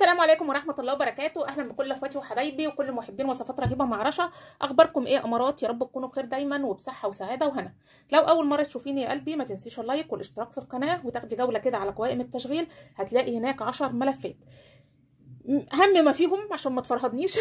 السلام عليكم ورحمه الله وبركاته اهلا بكل اخواتي وحبايبي وكل محبين وصفات رهيبه مع رشا اخباركم ايه امارات يا رب تكونوا بخير دايما وبصحه وسعاده وهنا لو اول مره تشوفيني يا قلبي ما تنسيش اللايك والاشتراك في القناه وتاخدي جوله كده على قوائم التشغيل هتلاقي هناك 10 ملفات اهم ما فيهم عشان ما تفرهدنيش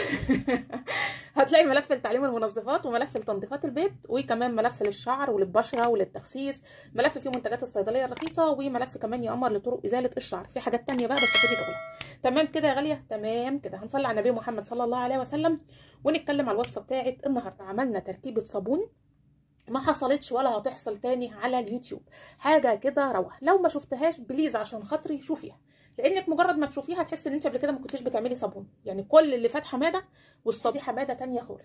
هتلاقي ملف لتعليم المنظفات وملف لتنظيفات البيت وكمان ملف للشعر وللبشره وللتخسيس ملف فيه منتجات الصيدليه الرخيصه وملف كمان يا قمر لطرق ازاله الشعر في حاجات تانية بقى بس خدي جوله تمام كده يا غاليه تمام كده هنصلي على النبي محمد صلى الله عليه وسلم ونتكلم على الوصفه بتاعه النهارده عملنا تركيبه صابون ما حصلتش ولا هتحصل تاني على اليوتيوب حاجه كده روعه لو ما شفتهاش بليز عشان خاطري شوفيها لانك مجرد ما تشوفيها هتحس ان انت قبل كده ما كنتيش بتعملي صابون يعني كل اللي فات حماده والصابون حماده تانية خالص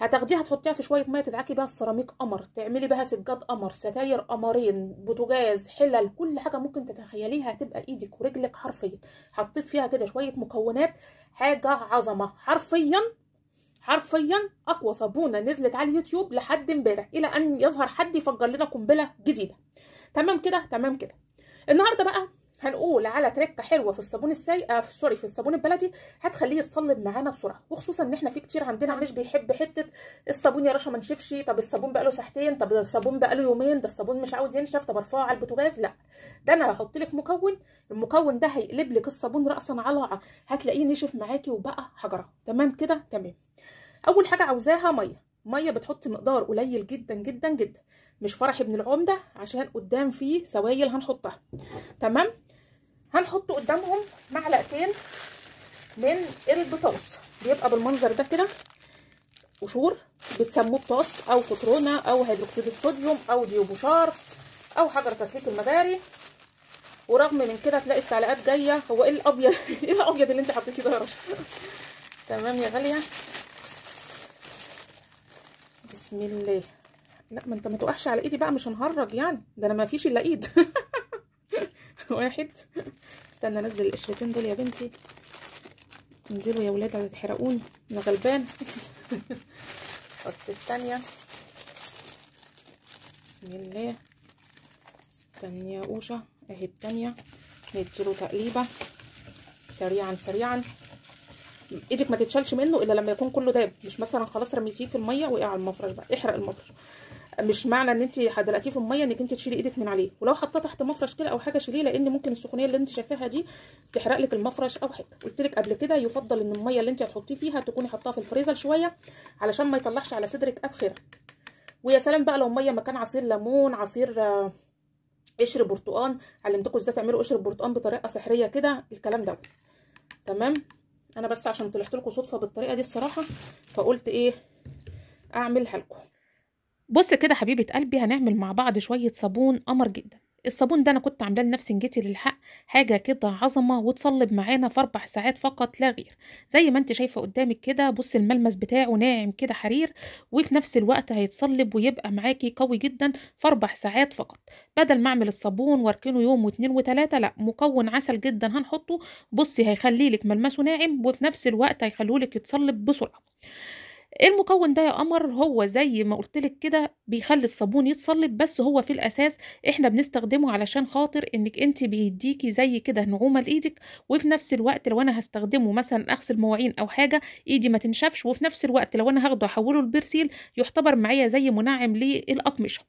هتاخديها تحطيها في شويه ميه تدعكي بيها السيراميك قمر تعملي بيها سجاد قمر ستاير قمرين بوتجاز حلل كل حاجه ممكن تتخيليها هتبقى ايدك ورجلك حرفيا حطيت فيها كده شويه مكونات حاجه عظمه حرفيا حرفيا اقوى صابونه نزلت على اليوتيوب لحد امبارح الى ان يظهر حد يفجر لنا قنبله جديده تمام كده تمام كده النهارده بقى هنقول على تركه حلوه في الصابون السايق آه سوري في الصابون البلدي هتخليه يتصلب معانا بسرعه وخصوصا ان احنا في كتير عندنا مش بيحب حته الصابون يا رشا ما نشفش طب الصابون بقاله ساعتين طب الصابون بقاله يومين ده الصابون مش عاوز ينشف طب ارفعه على البوتاجاز لا ده انا هحط لك مكون المكون ده هيقلب لك الصابون راسا على هتلاقيه نشف معاكي وبقى حجره تمام كده تمام اول حاجه عاوزاها ميه ميه بتحط مقدار قليل جدا جدا جدا مش فرح ابن العمده عشان قدام فيه سوائل هنحطها تمام هنحط قدامهم معلقتين من البطاطس بيبقى بالمنظر ده كده قشور بتسموه بطاس او كترونه او هيدروكسيد الصوديوم او ديوبوشار او حجر تسليك المجاري ورغم من كده تلاقي التعليقات جايه هو ايه الابيض ايه الابيض اللي انت حطيتيه ده يا رشا تمام يا غاليه بسم الله لا ما انت ما تقعش على ايدي بقى مش هنهرج يعني ده انا ما فيش الا ايد واحد استنى انزل القشرتين دول يا بنتي انزلوا يا ولاد ولا تحرقوني انا غلبان حط الثانيه بسم الله استني يا اوشا اهي الثانيه نديله تقليبه سريعا سريعا ايدك ما تتشالش منه الا لما يكون كله داب مش مثلا خلاص رميتيه في الميه وقع على المفرش بقى احرق المفرش مش معنى ان انت هتدلقتيه في الميه انك انت تشيلي ايدك من عليه ولو حطاه تحت مفرش كده او حاجه شيليه لان ممكن السخونيه اللي انت شايفاها دي تحرق لك المفرش او حاجه قلت لك قبل كده يفضل ان الميه اللي انت هتحطيه فيها تكوني حطاها في الفريزر شويه علشان ما يطلعش على صدرك ابخره ويا سلام بقى لو ميه مكان عصير ليمون عصير آه، قشر برتقان علمتكم ازاي تعملوا قشر برتقان بطريقه سحريه كده الكلام ده تمام انا بس عشان طلعت لكم صدفه بالطريقه دي الصراحه فقلت ايه اعملها لكم بص كده حبيبة قلبي هنعمل مع بعض شوية صابون قمر جدا الصابون ده انا كنت عاملاه لنفسي نجيتي للحق حاجه كده عظمه وتصلب معانا في اربع ساعات فقط لا غير زي ما انت شايفه قدامك كده بص الملمس بتاعه ناعم كده حرير وفي نفس الوقت هيتصلب ويبقى معاكي قوي جدا في اربع ساعات فقط بدل ما اعمل الصابون واركنه يوم واتنين وتلاته لا مكون عسل جدا هنحطه بصي هيخليلك ملمسه ناعم وفي نفس الوقت هيخليهولك يتصلب بسرعه المكون ده يا قمر هو زي ما قلت لك كده بيخلي الصابون يتصلب بس هو في الاساس احنا بنستخدمه علشان خاطر انك انت بيديكي زي كده نعومه لايدك وفي نفس الوقت لو انا هستخدمه مثلا اغسل مواعين او حاجه ايدي ما تنشفش وفي نفس الوقت لو انا هاخده احوله لبرسيل يعتبر معايا زي منعم للاقمشه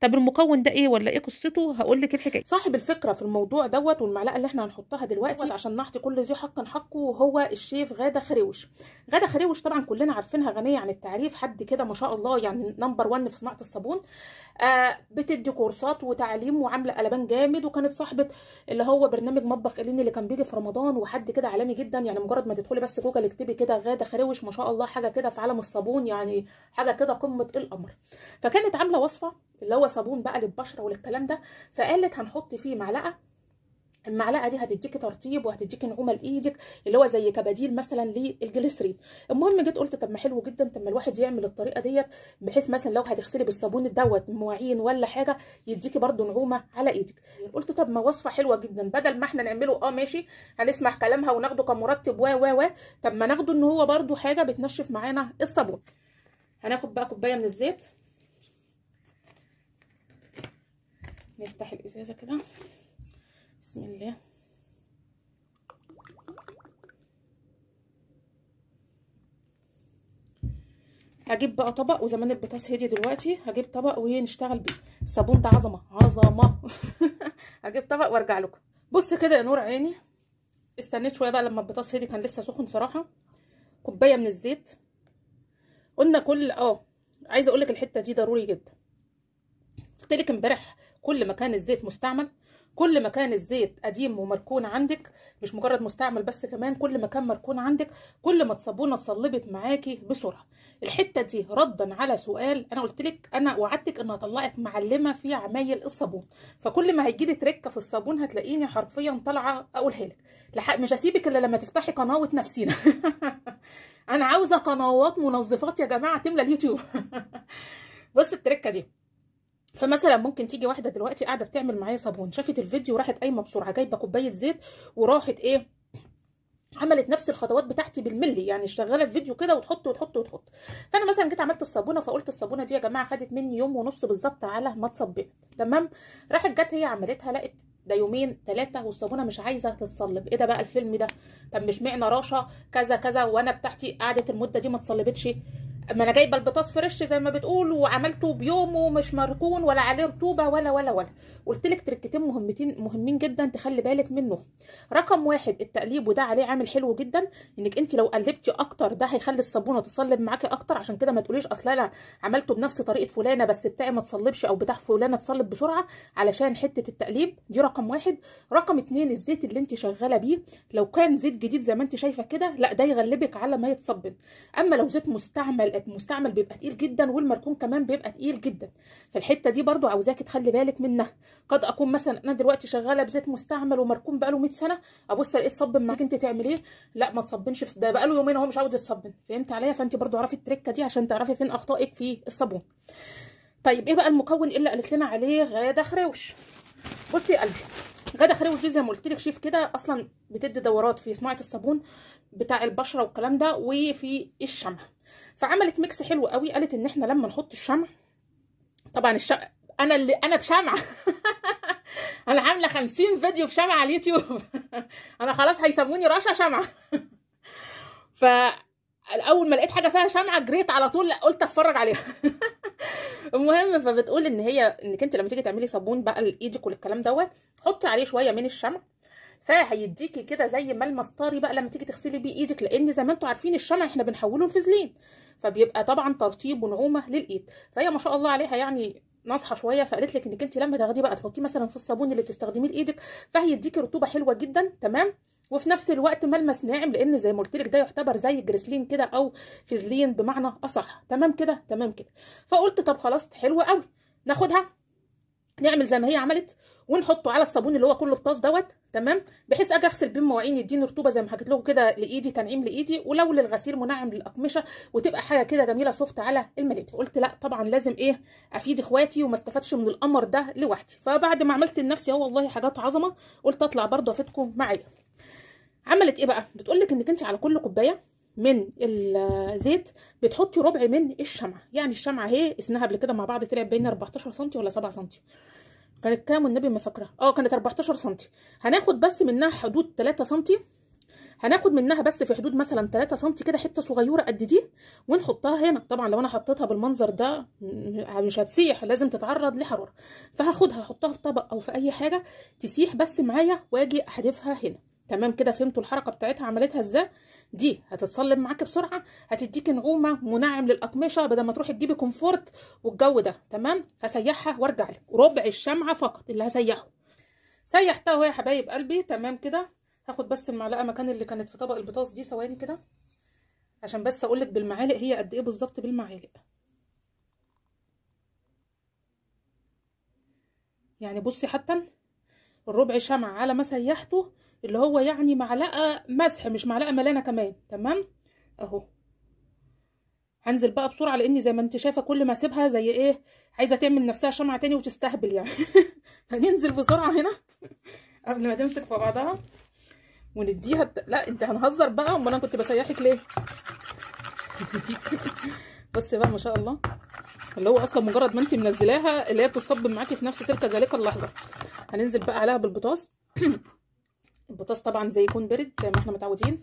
طب المكون ده ايه ولا ايه قصته هقول لك الحكايه صاحب الفكره في الموضوع دوت والمعلقه اللي احنا هنحطها دلوقتي عشان نعطي كل ذي حق حقه هو الشيف غاده خريوش غاده خريوش طبعا كلنا عارفينها العالميه عن يعني التعريف حد كده ما شاء الله يعني نمبر 1 في صناعه الصابون آه، بتدي كورسات وتعليم وعامله قلبان جامد وكانت صاحبه اللي هو برنامج مطبخ الين اللي كان بيجي في رمضان وحد كده عالمي جدا يعني مجرد ما تدخلي بس جوجل اكتبي كده غاده خروش ما شاء الله حاجه كده في عالم الصابون يعني حاجه كده قمه الامر فكانت عامله وصفه اللي هو صابون بقى للبشره وللكلام ده فقالت هنحط فيه معلقه المعلقه دي هتديكي ترطيب وهتديكي نعومه لايدك اللي هو زي كبديل مثلا للجليسرين المهم جيت قلت طب ما حلو جدا طب ما الواحد يعمل الطريقه ديت بحيث مثلا لو هتغسلي بالصابون دوت مواعين ولا حاجه يديكي برده نعومه على ايدك قلت طب ما وصفه حلوه جدا بدل ما احنا نعمله اه ماشي هنسمع كلامها وناخده كمرطب و و و طب ما ناخده ان هو برده حاجه بتنشف معانا الصابون هناخد بقى كوبايه من الزيت نفتح الازازه كده بسم الله هجيب بقى طبق وزمان البطاطس هدي دلوقتي هجيب طبق ونشتغل بيه الصابون ده عظمه عظمه هجيب طبق وارجع لكم بص كده يا نور عيني استنيت شويه بقى لما البطاطس هدي كان لسه سخن صراحه كوبايه من الزيت قلنا كل اه عايزه اقول لك الحته دي ضروري جدا قلت لك امبارح كل ما كان الزيت مستعمل كل ما كان الزيت قديم ومركون عندك مش مجرد مستعمل بس كمان كل ما كان مركون عندك كل ما الصابونه اتصلبت معاكي بسرعه الحته دي ردا على سؤال انا قلت لك انا وعدتك ان هطلعك معلمه في عمايل الصابون فكل ما هيجي لك تركه في الصابون هتلاقيني حرفيا طالعه اقولها لك مش هسيبك الا لما تفتحي قناه نفسينا انا عاوزه قنوات منظفات يا جماعه تملى اليوتيوب بص التركه دي فمثلا ممكن تيجي واحده دلوقتي قاعده بتعمل معايا صابون شافت الفيديو وراحت قايمه بسرعه جايبه كوبايه زيت وراحت ايه عملت نفس الخطوات بتاعتي بالملي يعني شغاله في فيديو كده وتحط وتحط وتحط فانا مثلا جيت عملت الصابونه فقلت الصابونه دي يا جماعه خدت مني يوم ونص بالظبط على ما اتصبت تمام راحت جت هي عملتها لقت ده يومين ثلاثه والصابونه مش عايزه تتصلب ايه ده بقى الفيلم ده طب مش معنى راشه كذا كذا وانا بتاعتي قعدت المده دي ما اتصلبتش ما انا جايبه البطاطس فريش زي ما بتقول وعملته بيومه مش مركون ولا عليه رطوبه ولا ولا ولا قلت لك تركتين مهمتين مهمين جدا تخلي بالك منه رقم واحد التقليب وده عليه عامل حلو جدا انك انت لو قلبتي اكتر ده هيخلي الصابونه تصلب معاكي اكتر عشان كده ما تقوليش اصل انا عملته بنفس طريقه فلانه بس بتاعي ما تصلبش او بتاع فلانه تصلب بسرعه علشان حته التقليب دي رقم واحد رقم اتنين الزيت اللي انت شغاله بيه لو كان زيت جديد زي ما انت شايفه كده لا ده يغلبك على ما يتصبن اما لو زيت مستعمل بيبقى المستعمل بيبقى تقيل جدا والمركون كمان بيبقى تقيل جدا فالحته دي برضو عاوزاكي تخلي بالك منها قد اكون مثلا انا دلوقتي شغاله بزيت مستعمل ومركون بقاله 100 سنه ابص الاقي الصب ما انت تعمليه لا ما تصبنش ده بقاله يومين اهو مش عاوز يتصبن فهمت عليا فانت برضو اعرفي التركه دي عشان تعرفي فين اخطائك في الصابون طيب ايه بقى المكون اللي قالت لنا عليه غاده خراوش بصي يا قلبي غدا خريوش دي زي ما قلت لك شيف كده اصلا بتدي دورات في صناعه الصابون بتاع البشره والكلام ده وفي الشمع فعملت ميكس حلو قوي قالت ان احنا لما نحط الشمع طبعا الشمع انا اللي انا بشمع انا عامله 50 فيديو في شمع على اليوتيوب انا خلاص هيسموني رشا شمع فاول ما لقيت حاجه فيها شمعه جريت على طول قلت اتفرج عليها المهم فبتقول ان هي انك انت لما تيجي تعملي صابون بقى لايدك والكلام دوت حطي عليه شويه من الشمع فهيديكي كده زي ملمس المسطري بقى لما تيجي تغسلي بيه ايدك لان زي ما انتم عارفين الشمع احنا بنحوله لفازلين فبيبقى طبعا ترطيب ونعومه للايد فهي ما شاء الله عليها يعني ناصحه شويه فقالت لك انك انت لما تاخديه بقى تحطيه مثلا في الصابون اللي بتستخدميه لايدك فهيديكي رطوبه حلوه جدا تمام وفي نفس الوقت ملمس ناعم لان زي ما قلت لك ده يعتبر زي جريسلين كده او فيزلين بمعنى اصح تمام كده تمام كده فقلت طب خلاص حلوه قوي ناخدها نعمل زي ما هي عملت ونحطه على الصابون اللي هو كله بطاس دوت تمام بحيث اجي اغسل بيه مواعين يديني رطوبه زي ما حكيت لكم كده لايدي تنعيم لايدي ولو للغسيل منعم للاقمشه وتبقى حاجه كده جميله سوفت على الملابس قلت لا طبعا لازم ايه افيد اخواتي وما استفادش من القمر ده لوحدي فبعد ما عملت لنفسي اهو والله حاجات عظمه قلت اطلع برضه افيدكم معايا عملت ايه بقى بتقول لك انك انت على كل كوبايه من الزيت بتحطي ربع من الشمعه يعني الشمعه اهي اسمها قبل كده مع بعض طلع بين 14 سم ولا 7 سم كانت كام والنبي ما فاكره اه كانت 14 سم هناخد بس منها حدود 3 سم هناخد منها بس في حدود مثلا 3 سم كده حته صغيره قد دي ونحطها هنا طبعا لو انا حطيتها بالمنظر ده مش هتسيح لازم تتعرض لحراره فهاخدها احطها في طبق او في اي حاجه تسيح بس معايا واجي احدفها هنا تمام كده فهمتوا الحركه بتاعتها عملتها ازاي دي هتتصلب معاكي بسرعه هتديكي نعومه منعم للاقمشه بدل ما تروحي تجيبي كومفورت والجو ده تمام هسيحها وارجع لك ربع الشمعه فقط اللي هسيحه سيحتها يا حبايب قلبي تمام كده هاخد بس المعلقه مكان اللي كانت في طبق البطاطس دي ثواني كده عشان بس اقول لك بالمعالق هي قد ايه بالظبط بالمعالق يعني بصي حتى الربع شمع على ما سيحته اللي هو يعني معلقه مسح مش معلقه ملانه كمان تمام اهو هنزل بقى بسرعه لاني زي ما انت شايفه كل ما اسيبها زي ايه عايزه تعمل نفسها شمعه تاني وتستهبل يعني هننزل بسرعه هنا قبل ما تمسك في بعضها ونديها الت... لا انت هنهزر بقى امال انا كنت بسيحك ليه بس بقى ما شاء الله اللي هو اصلا مجرد ما انت منزلاها اللي هي بتصب معاكي في نفس تلك ذلك اللحظه هننزل بقى عليها بالبطاس البطاطس طبعا زي يكون برد زي ما احنا متعودين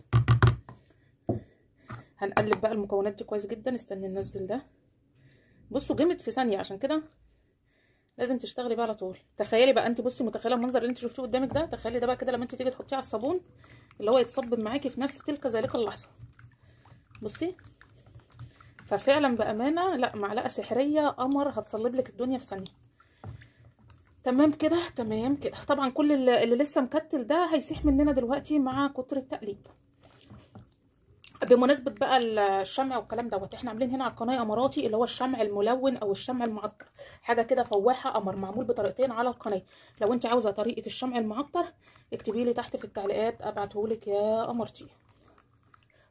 هنقلب بقى المكونات دي كويس جدا استني ننزل ده بصوا جمد في ثانيه عشان كده لازم تشتغلي بقى على طول تخيلي بقى انت بصي متخيله المنظر اللي انت شفتيه قدامك ده تخيلي ده بقى كده لما انت تيجي تحطيه على الصابون اللي هو يتصب معاكي في نفس تلك ذلك اللحظه بصي ففعلا بامانه لا معلقه سحريه قمر هتصلب لك الدنيا في ثانيه تمام كده تمام كده طبعا كل اللي لسه مكتل ده هيسيح مننا دلوقتي مع كتر التقليب بمناسبه بقى الشمع والكلام دوت احنا عاملين هنا على القناه اماراتي اللي هو الشمع الملون او الشمع المعطر حاجه كده فواحه قمر معمول بطريقتين على القناه لو انت عاوزه طريقه الشمع المعطر اكتبي لي تحت في التعليقات ابعتهولك يا قمرتي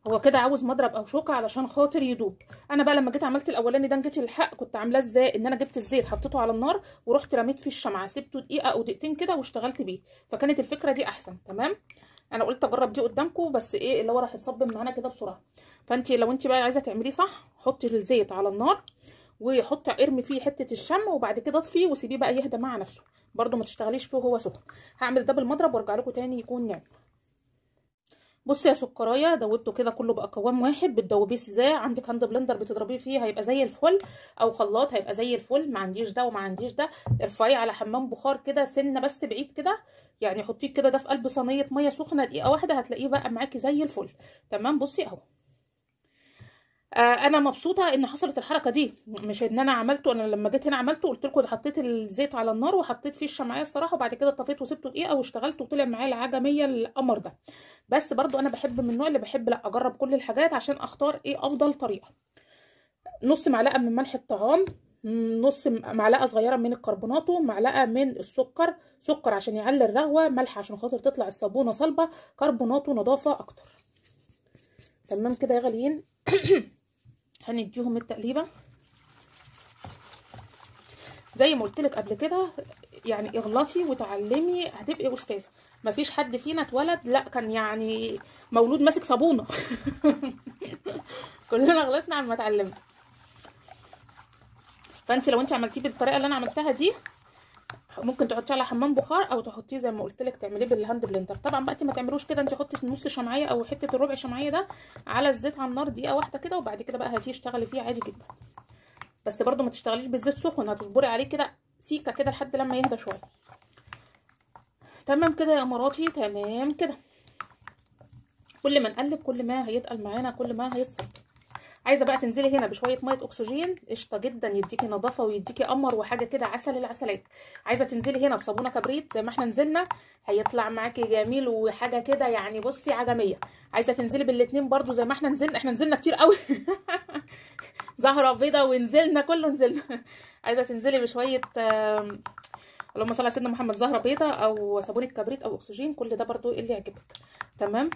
هو كده عاوز مضرب او شوكه علشان خاطر يدوب انا بقى لما جيت عملت الاولاني ده جيت الحق كنت عاملاه ازاي ان انا جبت الزيت حطيته على النار ورحت رميت فيه الشمعه سبته دقيقه او دقيقتين كده واشتغلت بيه فكانت الفكره دي احسن تمام انا قلت اجرب دي قدامكم بس ايه اللي هو راح يصب معانا كده بسرعه فانت لو انت بقى عايزه تعمليه صح حطي الزيت على النار وحط ارمي فيه حته الشمع وبعد كده اطفيه وسيبيه بقى يهدى مع نفسه برده ما تشتغليش فيه وهو سخن هعمل ده بالمضرب وارجع لكم تاني يكون نعم بصي يا سكرايه دوبته كده كله بقى قوام واحد بتدوبيه ازاي عندك هاند بلندر بتضربيه فيه هيبقى زي الفل او خلاط هيبقى زي الفل ما عنديش ده وما عنديش ده ارفعيه على حمام بخار كده سنه بس بعيد كده يعني حطيه كده ده في قلب صينيه ميه سخنه دقيقه واحده هتلاقيه بقى معاكي زي الفل تمام بصي اهو آه، انا مبسوطه ان حصلت الحركه دي مش ان انا عملته انا لما جيت هنا عملته قلت لكم حطيت الزيت على النار وحطيت فيه الشمعيه الصراحه وبعد كده طفيت وسبته دقيقه واشتغلت وطلع معايا العجميه القمر ده بس برضو انا بحب من النوع اللي بحب لا اجرب كل الحاجات عشان اختار ايه افضل طريقه نص معلقه من ملح الطعام نص معلقه صغيره من الكربوناتو معلقه من السكر سكر عشان يعلي الرغوه ملح عشان خاطر تطلع الصابونه صلبه كربوناتو نضافه اكتر تمام كده يا غاليين هنديهم التقليبه زي ما قلت لك قبل كده يعني اغلطي وتعلمي هتبقي استاذه مفيش حد فينا اتولد لا كان يعني مولود ماسك صابونه كلنا غلطنا على ما اتعلمنا فانت لو انت عملتيه بالطريقه اللي انا عملتها دي ممكن تحطيه على حمام بخار او تحطيه زي ما قلت لك تعمليه بالهاند بلندر طبعا بقى ما تعملوش كده انت حطي نص شمعيه او حته الربع شمعيه ده على الزيت على النار دقيقه واحده كده وبعد كده بقى هاتيه اشتغلي فيه عادي جدا بس برده ما تشتغليش بالزيت سخن هتصبري عليه كده سيكه كده لحد لما يهدى شويه تمام كده يا اماراتي تمام كده كل ما نقلب كل ما هيتقل معانا كل ما هيتصفى عايزه بقى تنزلي هنا بشويه ميه اكسجين قشطه جدا يديكي نظافه ويديكي قمر وحاجه كده عسل العسلات عايزه تنزلي هنا بصابونه كبريت زي ما احنا نزلنا هيطلع معاكي جميل وحاجه كده يعني بصي عجميه عايزه تنزلي بالاتنين برضو زي ما احنا نزلنا احنا نزلنا كتير قوي زهره بيضه ونزلنا كله نزلنا عايزه تنزلي بشويه اللهم صل على سيدنا محمد زهره بيضه او صابونه كبريت او اكسجين كل ده برضو اللي يعجبك تمام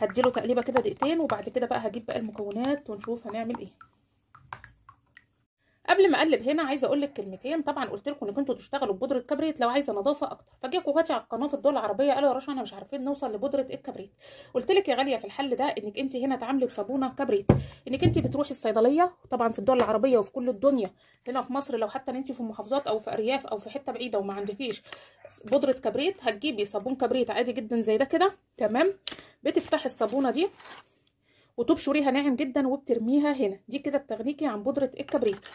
هديله تقليبه كده دقيقتين وبعد كده بقى هجيب بقى المكونات ونشوف هنعمل ايه قبل ما اقلب هنا عايزه اقول لك كلمتين طبعا قلت لكم ان انتوا تشتغلوا ببودره كبريت لو عايزه نظافه اكتر فجه اخواتي على القناه في الدول العربيه قالوا يا رشا انا مش عارفين نوصل لبودره الكبريت قلت لك يا غاليه في الحل ده انك انت هنا تعاملي بصابونه كبريت انك انت بتروحي الصيدليه طبعا في الدول العربيه وفي كل الدنيا هنا في مصر لو حتى انت في محافظات او في ارياف او في حته بعيده وما عندكيش بودره كبريت هتجيبي صابون كبريت عادي جدا زي ده كده تمام بتفتحي الصابونه دي وتبشريها ناعم جدا وبترميها هنا دي كده بتغنيكي عن بودره الكبريت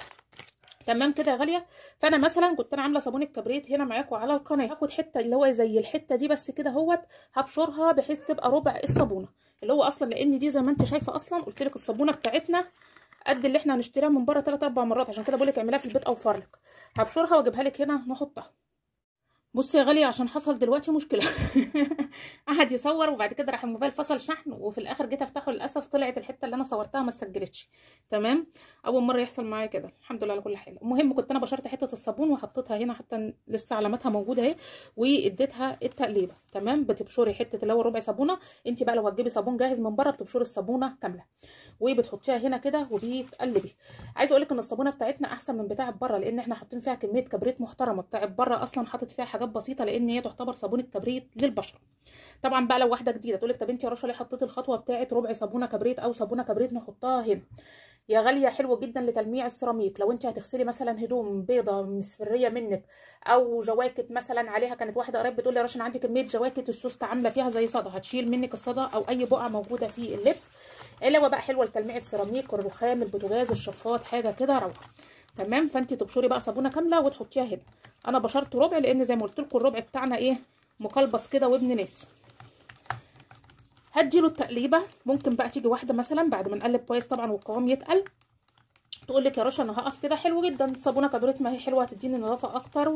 تمام كده يا غاليه فانا مثلا كنت انا عامله صابون الكبريت هنا معاكم على القناه هاخد حته اللي هو زي الحته دي بس كده اهوت هبشرها بحيث تبقى ربع الصابونه اللي هو اصلا لان دي زي ما انت شايفه اصلا قلت لك الصابونه بتاعتنا قد اللي احنا هنشتريها من بره 3 4 مرات عشان كده بقول لك اعملها في البيت او لك هبشرها واجيبها لك هنا نحطها بصي يا غاليه عشان حصل دلوقتي مشكله قعد يصور وبعد كده راح الموبايل فصل شحن وفي الاخر جيت افتحه للاسف طلعت الحته اللي انا صورتها ما اتسجلتش تمام اول مره يحصل معايا كده الحمد لله على كل حال المهم كنت انا بشرت حته الصابون وحطيتها هنا حتى لسه علاماتها موجوده اهي واديتها التقليبه تمام بتبشري حته اللي هو ربع صابونه انت بقى لو هتجيبي صابون جاهز من بره بتبشري الصابونه كامله وبتحطيها هنا كده وبتقلبي عايزه اقول لك ان الصابونه بتاعتنا احسن من بتاعه بره لان احنا حاطين فيها كميه كبريت محترمه بتاعه بره اصلا حاطط فيها حاجات حاجات بسيطه لان هي تعتبر صابونه كبريت للبشره طبعا بقى لو واحده جديده تقول لك طب انت يا رشا ليه حطيتي الخطوه بتاعه ربع صابونه كبريت او صابونه كبريت نحطها هنا يا غاليه حلوة جدا لتلميع السيراميك لو انت هتغسلي مثلا هدوم بيضه مصفريه منك او جواكت مثلا عليها كانت واحده قريب بتقول لي يا رشا انا عندي كميه جواكت السوست عامله فيها زي صدى هتشيل منك الصدى او اي بقعه موجوده في اللبس علاوه بقى حلوه لتلميع السيراميك الرخام البوتاجاز الشفاط حاجه كده روعه تمام فانت تبشري بقى صابونه كامله وتحطيها هنا انا بشرت ربع لان زي ما قلت لكم الربع بتاعنا ايه مقلبص كده وابن ناس هديله التقليبه ممكن بقى تيجي واحده مثلا بعد ما نقلب كويس طبعا والقوام يتقل تقول لك يا رشا انا هقف كده حلو جدا صابونه كدورة ما هي حلوه هتديني نظافه اكتر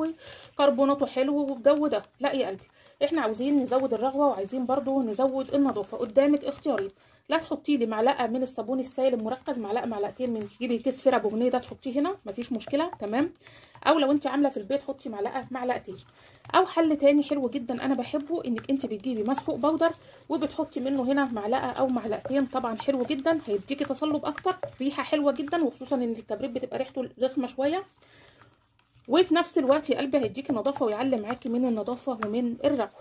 وكربوناته حلو والجو ده لا يا قلبي احنا عاوزين نزود الرغوه وعايزين برضو نزود النظافه قدامك اختيارين لا تحطي لي معلقه من الصابون السائل المركز معلقه معلقتين من تجيبي كيس فيرا بوبونيه ده تحطيه هنا مفيش مشكله تمام او لو انت عامله في البيت حطي معلقه معلقتين او حل تاني حلو جدا انا بحبه انك انت بتجيبي مسحوق بودر وبتحطي منه هنا معلقه او معلقتين طبعا حلو جدا هيديكي تصلب اكتر ريحه حلوه جدا وخصوصا ان التبريد بتبقى ريحته رخمه شويه وفي نفس الوقت يا قلبي هيديكي نظافه ويعلم معاكي من النظافه ومن الروعه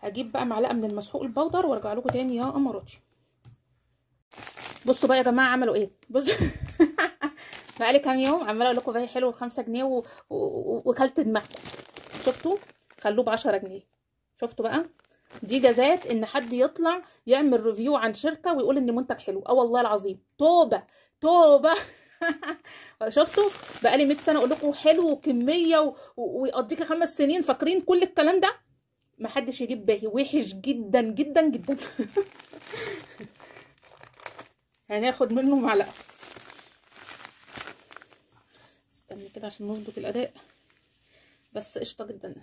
هجيب بقى معلقه من المسحوق البودر وارجع لكم تاني يا اماراتي بصوا بقى يا جماعه عملوا ايه بصوا بقالي كام يوم عماله اقول لكم بقى حلو ب 5 جنيه وكلت دماغكم شفتوا خلوه ب 10 جنيه شفتوا بقى دي جزات ان حد يطلع يعمل ريفيو عن شركه ويقول ان منتج حلو اه والله العظيم توبه توبه شفتوا لي 100 سنه اقول لكم حلو وكميه و... ويقضيك خمس سنين فاكرين كل الكلام ده محدش يجيب باهي وحش جدا جدا جدا يعني هناخد منه معلقه استني كده عشان نظبط الاداء بس قشطه جدا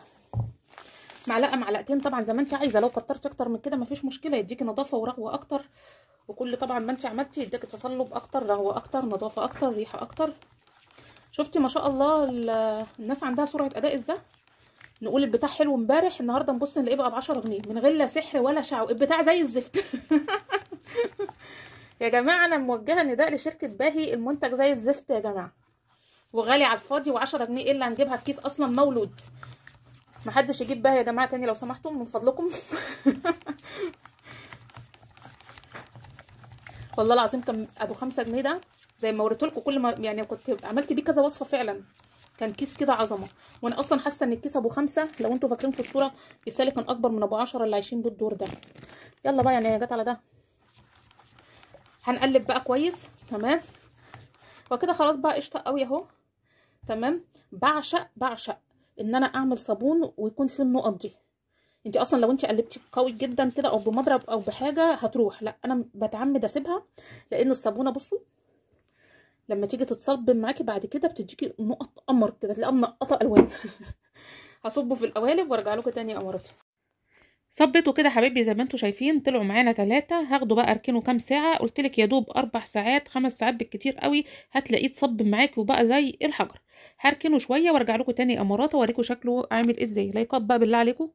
معلقه معلقتين طبعا زي ما انت عايزه لو كترت اكتر من كده مفيش مشكله يديكي نظافه ورغوه اكتر وكل طبعا ما انت عملتي اداكي تصلب اكتر رغوه اكتر نظافه اكتر ريحه اكتر شفتي ما شاء الله الناس عندها سرعه اداء ازاي نقول البتاع حلو امبارح النهارده نبص نلاقيه بقى ب 10 جنيه من غير لا سحر ولا شعو البتاع زي الزفت يا جماعه انا موجهه نداء لشركه باهي المنتج زي الزفت يا جماعه وغالي على الفاضي و10 جنيه ايه اللي هنجيبها في كيس اصلا مولود محدش يجيب باهي يا جماعه تاني لو سمحتم من فضلكم والله العظيم كان ابو خمسة جنيه ده زي ما وريته لكم كل ما يعني كنت عملت بيه كذا وصفه فعلا كان كيس كده عظمه وانا اصلا حاسه ان الكيس ابو خمسة لو انتوا فاكرين في الصوره السالي كان اكبر من ابو 10 اللي عايشين بالدور ده يلا بقى يعني جت على ده هنقلب بقى كويس تمام وكده خلاص بقى قشطه قوي اهو تمام بعشق بعشق ان انا اعمل صابون ويكون فيه النقط دي انت اصلا لو انت قلبتي قوي جدا كده او بمضرب او بحاجه هتروح لا انا بتعمد اسيبها لان الصابونه بصوا لما تيجي تتصب معاكي بعد كده بتديكي نقط قمر كده تلاقيها منقطه الوان هصبه في القوالب وارجع لكم تاني اماراتي صبته كده حبيبي زي ما انتم شايفين طلعوا معانا ثلاثة هاخده بقى اركنه كام ساعة قلت لك يا دوب اربع ساعات خمس ساعات بالكتير قوي هتلاقيه اتصب معاكي وبقى زي الحجر هركنه شوية وارجع لكم تاني امارات اوريكم شكله عامل ازاي لايكات بقى بالله عليكم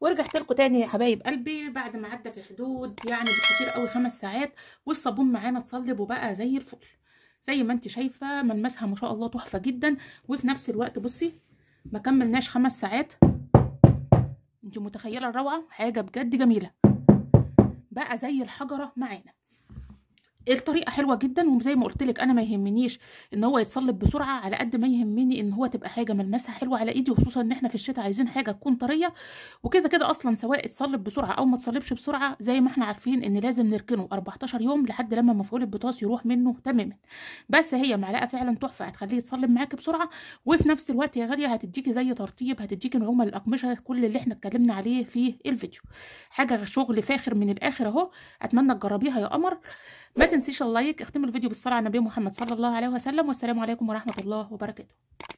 ورجعت لكم تاني يا حبايب قلبي بعد ما عدى في حدود يعني بالكتير قوي خمس ساعات والصابون معانا اتصلب وبقى زي الفل زي ما انت شايفه ملمسها ما شاء الله تحفه جدا وفي نفس الوقت بصي ما كملناش خمس ساعات انت متخيله الروعه حاجه بجد جميله بقى زي الحجره معانا الطريقه حلوه جدا وزي ما قلت لك انا ما يهمنيش ان هو يتصلب بسرعه على قد ما يهمني ان هو تبقى حاجه ملمسها حلوه على ايدي وخصوصا ان احنا في الشتاء عايزين حاجه تكون طريه وكده كده اصلا سواء اتصلب بسرعه او ما اتصلبش بسرعه زي ما احنا عارفين ان لازم نركنه 14 يوم لحد لما مفعول البطاس يروح منه تماما بس هي معلقه فعلا تحفه هتخليه يتصلب معاكي بسرعه وفي نفس الوقت يا غاليه هتديكي زي ترطيب هتديكي نعومه للاقمشه كل اللي احنا اتكلمنا عليه في الفيديو حاجه شغل فاخر من الاخر اهو اتمنى تجربيها يا قمر ما تنسيش اللايك اختم الفيديو بالصلاه على النبي محمد صلى الله عليه وسلم والسلام عليكم ورحمه الله وبركاته